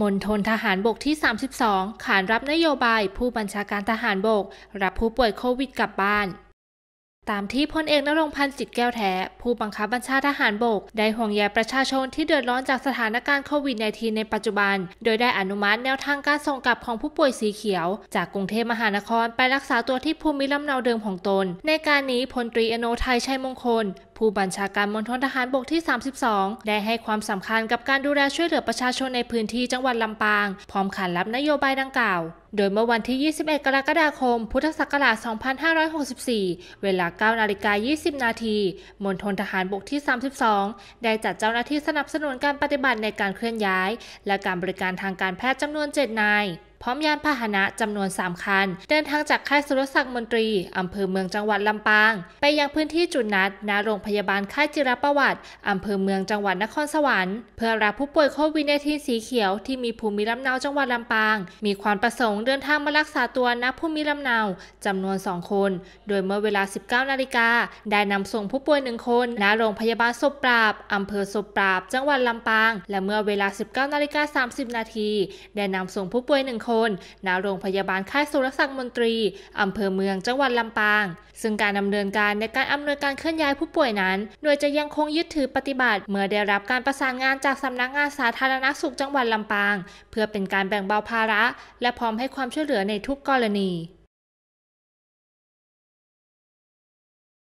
มณฑลทหารบกที่ 32 ขานรับนโยบายผู้บัญชาการทหารบกรับผู้ป่วยโควิดกลับบ้าน ตามที่พลเอกนรงพันธ์จิตแก้วแท้ผู้บังคับบัญชาทหารบกได้ห่วงใยประชาชนที่เดือดร้อนจากสถานการณ์โควิด -19 ในปัจจุบัน โดยได้อนุมัติแนวทางการส่งกลับของผู้ป่วยสีเขียว จากกรุงเทพมหานครไปรักษาตัวที่ภูมิลำเนาเดิมของตน ในการนี้พลตรีอโนไทยชัยมงคลผู้บัญชาการมณฑลทหารบกที่ 32 ได้ให้ความสำคัญกับการดูแลช่วยเหลือประชาชนในพื้นที่จังหวัดลำปาง พร้อมขันรับนโยบายดังกล่าว โดยเมื่อวันที่ 21 กรกฎาคม พุทธศักราช2564 เวลา9นาฬิกา20นาทีมณฑลทหารบกที่ 32 ได้จัดเจ้าหน้าที่สนับสนุนการปฏิบัติในการเคลื่อนย้ายและการบริการทางการแพทย์จำนวน7นายพร้อมยานพาหนะจำนวน 3 คันเดินทางจากค่ายสุรศักดิ์มนตรีอำเภอเมืองจังหวัดลำปาง ไปยังพื้นที่จุดนัดณโรงพยาบาลค่ายจิรประวัติอำเภอเมืองจังหวัดนครสวรรค์เพื่อรับผู้ป่วยโควิดในทีสีเขียวที่มีภูมิลำเนาจังหวัดลำปาง มีความประสงค์เดินทางมารักษาตัวณภูมิลำเนาจำนวน2คน โดยเมื่อเวลา 19นาฬิกาได้นำส่งผู้ป่วยหนึ่งคน ณโรงพยาบาลศพปราบอำเภอศพปราบ จังหวัดลำปาง และเมื่อเวลา19นาฬิกา30นาทีได้นำส่งผู้ป่วยหนึ่งคนนณโรงพยาบาลค่ายสุรศักดิ์มนตรี อำเภอเมืองจังหวัดลำปาง ซึ่งการดำเนินการในการอำนวยการเคลื่อนย้ายผู้ป่วยนั้น โดยจะยังคงยึดถือปฏิบัติ เมื่อได้รับการประสานงานจากสำนักงานสาธารณสุขจังหวัดลำปาง เพื่อเป็นการแบ่งเบาภาระ และพร้อมให้ความช่วยเหลือในทุกกรณี